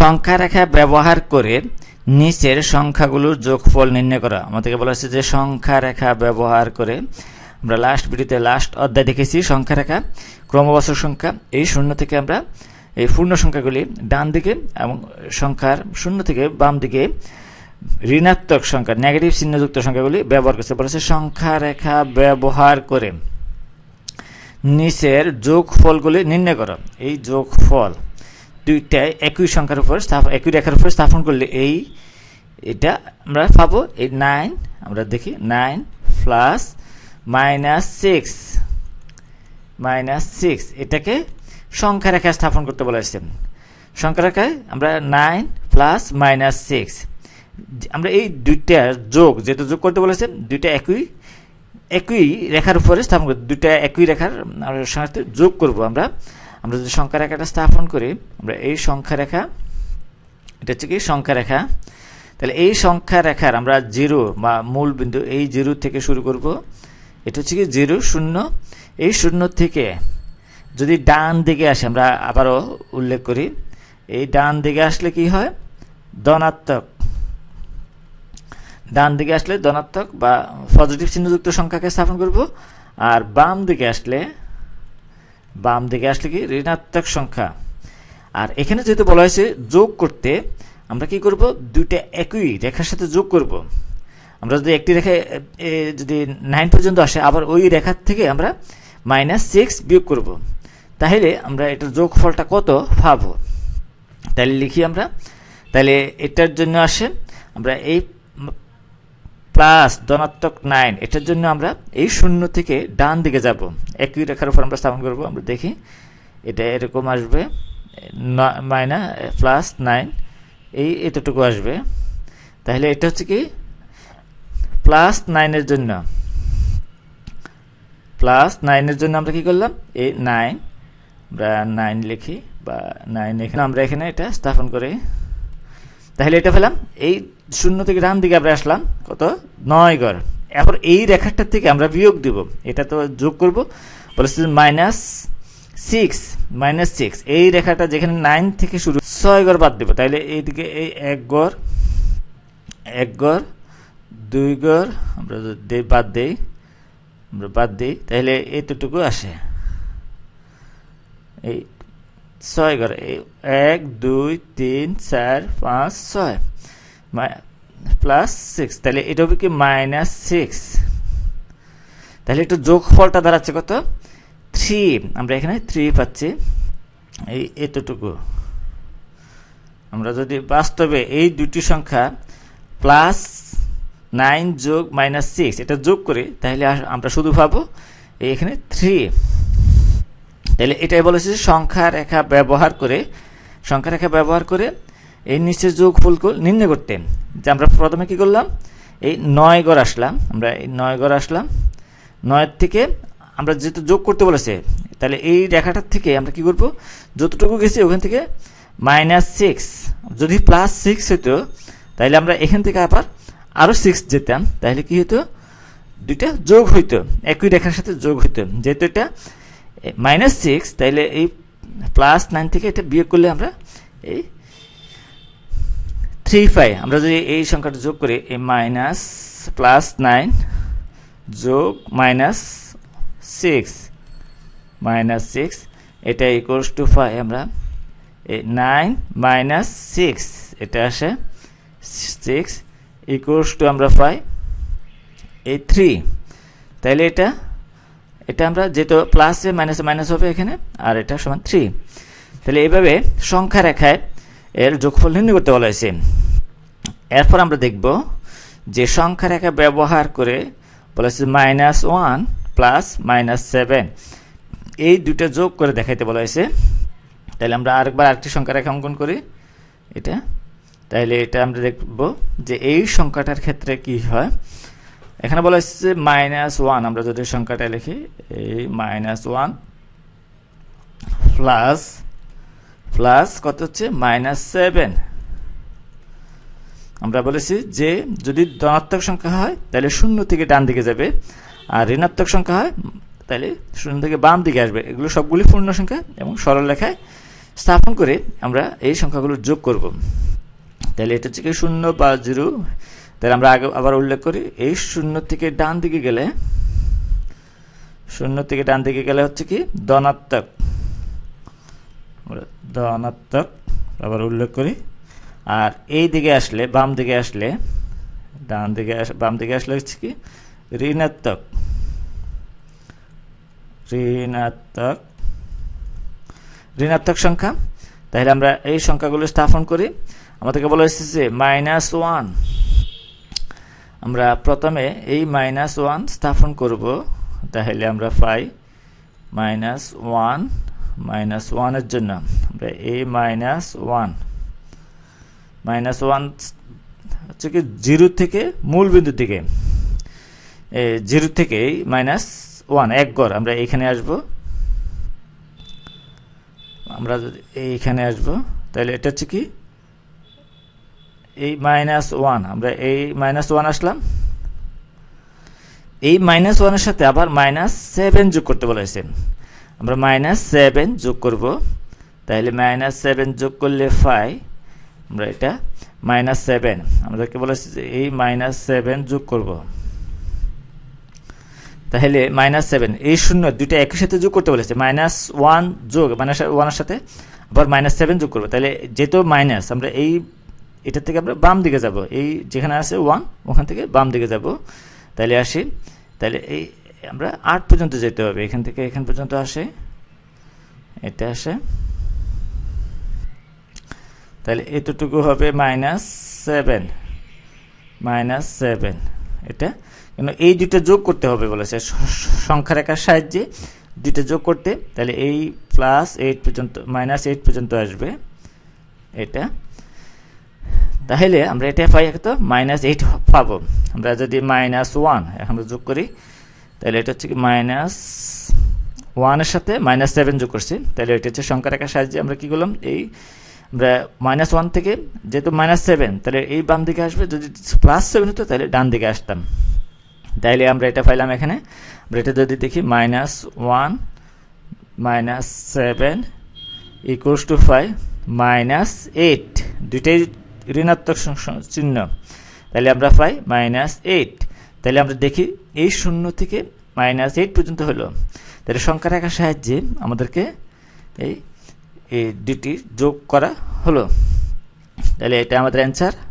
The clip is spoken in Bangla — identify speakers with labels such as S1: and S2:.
S1: সংখ্যা রেখা ব্যবহার করে নিচের সংখ্যাগুলোর যোগফল নির্ণয় করা আমাদেরকে বলা হচ্ছে যে সংখ্যা রেখা ব্যবহার করে আমরা লাস্ট ভিডিওতে লাস্ট অধ্যায় দেখেছি সংখ্যা রেখা ক্রমবাচক সংখ্যা এই শূন্য থেকে আমরা এই পূর্ণ সংখ্যাগুলি ডান দিকে এবং সংখ্যার শূন্য থেকে বাম দিকে ঋণাত্মক সংখ্যা নেগেটিভ চিহ্নযুক্ত সংখ্যাগুলি ব্যবহার করছে বলা হচ্ছে সংখ্যা রেখা ব্যবহার করে নিচের যোগফলগুলি নির্ণয় করা এই যোগফল দুইটা একই সংখ্যার উপর স্থাপন একই রেখার উপর স্থাপন করলে এই এটা আমরা পাবো এই নাইন আমরা দেখি nine plus minus six minus six এটাকে সংখ্যা রেখায় স্থাপন করতে বলা হয়েছে সংখ্যা রেখায় আমরা নাইন প্লাস মাইনাস সিক্স আমরা এই দুইটা যোগ যেহেতু যোগ করতে বলেছেন দুইটা একই একই রেখার উপরে স্থাপন করতে দুইটা একই রেখার সঙ্গে যোগ করব আমরা আমরা যদি সংখ্যা রেখাটা স্থাপন করি আমরা এই সংখ্যা রেখা এটা হচ্ছে কি সংখ্যা রেখা তাহলে এই সংখ্যা রেখার আমরা জিরো বা মূল বিন্দু এই জিরো থেকে শুরু করব এটা হচ্ছে কি জিরো শূন্য এই শূন্য থেকে যদি ডান দিকে আসে আমরা আবারও উল্লেখ করি এই ডান দিকে আসলে কি হয় ধনাত্মক ডান দিকে আসলে ধনাত্মক বা পজিটিভ চিহ্নযুক্ত সংখ্যাকে স্থাপন করব আর বাম দিকে আসলে বাম দিকে আসলে কি ঋণাত্মক সংখ্যা আর এখানে যেহেতু বলা হয়েছে যোগ করতে আমরা কি করব দুইটা একই রেখার সাথে যোগ করব আমরা যদি একটি রেখা যদি নাইন পর্যন্ত আসে আবার ওই রেখার থেকে আমরা মাইনাস সিক্স বিয়োগ করব তাহলে আমরা এটার যোগফলটা কত পাবো তাহলে লিখি আমরা তাহলে এটার জন্য আসে আমরা এই প্লাস ধনাত্মক নাইন এটার জন্য আমরা এই শূন্য থেকে ডান দিকে যাব একই রেখার উপর আমরা স্থাপন করব আমরা দেখি এটা এরকম আসবে মাইনা প্লাস নাইন এই এতটুকু আসবে তাহলে এটা হচ্ছে কি প্লাস নাইনের জন্য প্লাস নাইনের জন্য আমরা কি করলাম এ নাইন আমরা নাইন লিখি বা নাইন এখানে আমরা এখানে এটা স্থাপন করি তাহলে এটা পেলাম এই শূন্য থেকে ডান দিকে আমরা আসলাম কত নয় গড় এখন এই রেখাটার থেকে আমরা বিয়োগ দিব এটা তো যোগ করব বলেছি মাইনাস সিক্স মাইনাস সিক্স এই রেখাটা যেখানে নাইন থেকে শুরু ছয় গড় বাদ দেবো তাহলে এইদিকে এই এক গড় এক গড় দুই গড় আমরা বাদ দিই আমরা বাদ দিই তাহলে এতটুকু আসে এই ছয় ঘরে এক দুই তিন চার পাঁচ ছয় প্লাস সিক্স তাহলে এটা হবে কি মাইনাস সিক্স তাহলে একটু যোগফলটা দাঁড়াচ্ছে কত থ্রি আমরা এখানে থ্রি পাচ্ছি এই এতটুকু আমরা যদি বাস্তবে এই দুটি সংখ্যা প্লাস নাইন যোগ মাইনাস সিক্স এটা যোগ করি তাহলে আমরা শুধু পাবো এখানে থ্রি তাহলে এটাই বলেছে যে সংখ্যা রেখা ব্যবহার করে সংখ্যা রেখা ব্যবহার করে এই নিচের যোগ ফুলকুল নির্ণয় করতে যে আমরা প্রথমে কি করলাম এই নয় গড় আসলাম আমরা এই নয় গড় আসলাম নয়ের থেকে আমরা যেহেতু যোগ করতে বলেছে তাহলে এই রেখাটার থেকে আমরা কি করব যতটুকু গেছি ওখান থেকে মাইনাস সিক্স যদি প্লাস সিক্স হতো তাহলে আমরা এখান থেকে আবার আরও সিক্স যেতাম তাহলে কি হতো দুইটা যোগ হইতো একই রেখার সাথে যোগ হইতো যেহেতু এটা মাইনাস সিক্স তাইলে এই প্লাস নাইন থেকে এটা বিয়োগ করলে আমরা এই থ্রি ফাইভ আমরা যদি এই সংখ্যাটা যোগ করি এই মাইনাস প্লাস নাইন যোগ মাইনাস সিক্স মাইনাস সিক্স এটা ইকোয়ালস টু ফাইভ আমরা এই নাইন মাইনাস সিক্স এটা আসে সিক্স ইকোয়ালস টু আমরা ফাইভ এই থ্রি তাইলে এটা এটা আমরা যেহেতু প্লাসে মাইনাসে মাইনাস হবে এখানে আর এটা সমান থ্রি তাহলে এইভাবে সংখ্যা রেখায় এর যোগফল নির্ণয় করতে বলা হয়েছে এরপর আমরা দেখব যে সংখ্যা রেখা ব্যবহার করে বলা হয়েছে minus one plus minus seven এই দুটো যোগ করে দেখাইতে বলা হয়েছে তাহলে আমরা আরেকবার আরেকটি সংখ্যা রেখা অঙ্কন করি এটা তাহলে এটা আমরা দেখব যে এই সংখ্যাটার ক্ষেত্রে কি হয় এখানে বলা হচ্ছে মাইনাস ওয়ান আমরা যদি সংখ্যাটা লিখি এই মাইনাস ওয়ান প্লাস প্লাস কত হচ্ছে মাইনাস সেভেন আমরা বলেছি যে যদি ধনাত্মক সংখ্যা হয় তাহলে শূন্য থেকে ডান দিকে যাবে আর ঋণাত্মক সংখ্যা হয় তাহলে শূন্য থেকে বাম দিকে আসবে এগুলো সবগুলি পূর্ণ সংখ্যা এবং সরল লেখায় স্থাপন করে আমরা এই সংখ্যাগুলো যোগ করব তাহলে এটা হচ্ছে কি শূন্য বা জিরো তাহলে আমরা আগে আবার উল্লেখ করি এই শূন্য থেকে ডান দিকে গেলে শূন্য থেকে ডান দিকে গেলে হচ্ছে কি ধনাত্মক ধনাত্মক আবার উল্লেখ করি আর এই দিকে আসলে বাম দিকে আসলে ডান দিকে বাম দিকে আসলে হচ্ছে কি ঋণাত্মক ঋণাত্মক ঋণাত্মক সংখ্যা তাহলে আমরা এই সংখ্যাগুলো স্থাপন করি আমাদেরকে বলা হয়েছে যে মাইনাস ওয়ান আমরা প্রথমে এই মাইনাস ওয়ান স্থাপন করব তাহলে আমরা পাই মাইনাস ওয়ান মাইনাস ওয়ানের জন্য আমরা এ মাইনাস ওয়ান মাইনাস ওয়ান হচ্ছে কি জিরো থেকে মূল বিন্দু থেকে জিরো থেকে মাইনাস ওয়ান এক গড় আমরা এখানে আসব আমরা এইখানে আসব তাহলে এটা হচ্ছে কি এই মাইনাস ওয়ান আমরা এই মাইনাস ওয়ান আসলাম এই মাইনাস ওয়ানের সাথে আবার মাইনাস সেভেন যোগ করতে বলেছেন আমরা মাইনাস সেভেন যোগ করব তাহলে মাইনাস সেভেন যোগ করলে ফাই আমরা এটা মাইনাস সেভেন আমাদেরকে বলেছি যে এই মাইনাস সেভেন যোগ করব তাহলে মাইনাস সেভেন এই শূন্য দুইটা একই সাথে যোগ করতে বলেছে মাইনাস ওয়ান যোগ মাইনাস ওয়ানের সাথে আবার মাইনাস সেভেন যোগ করবো তাহলে যেহেতু মাইনাস আমরা এই এটা থেকে আমরা বাম দিকে যাব এই যেখানে আছে ওয়ান ওখান থেকে বাম দিকে যাব তাহলে আসি তাহলে এই আমরা আট পর্যন্ত যেতে হবে এখান থেকে এখান পর্যন্ত আসে এটা আসে তাহলে এতটুকু হবে মাইনাস সেভেন মাইনাস সেভেন এটা কেন এই দুটো যোগ করতে হবে বলেছে সংখ্যা রেখার সাহায্যে দুটো যোগ করতে তাহলে এই প্লাস এইট পর্যন্ত মাইনাস এইট পর্যন্ত আসবে এটা তাহলে আমরা এটা পাই তো মাইনাস এইট পাবো আমরা যদি মাইনাস ওয়ান আমরা যোগ করি তাহলে এটা হচ্ছে কি মাইনাস ওয়ানের সাথে মাইনাস সেভেন যোগ করছি তাহলে এটা হচ্ছে সংখ্যা রেখার সাহায্যে আমরা কী করলাম এই আমরা মাইনাস ওয়ান থেকে যেহেতু মাইনাস সেভেন তাহলে এই বাম দিকে আসবে যদি প্লাস সেভেন হতো তাহলে ডান দিকে আসতাম তাহলে আমরা এটা পাইলাম এখানে আমরা এটা যদি দেখি minus one minus seven equals to five minus eight দুইটাই ঋণাত্মক চিহ্ন তাহলে আমরা পাই মাইনাস এইট তাহলে আমরা দেখি এই শূন্য থেকে মাইনাস এইট পর্যন্ত হলো তাহলে সংখ্যা রাখার সাহায্যে আমাদেরকে এই দুটি যোগ করা হলো তাহলে এটা আমাদের অ্যান্সার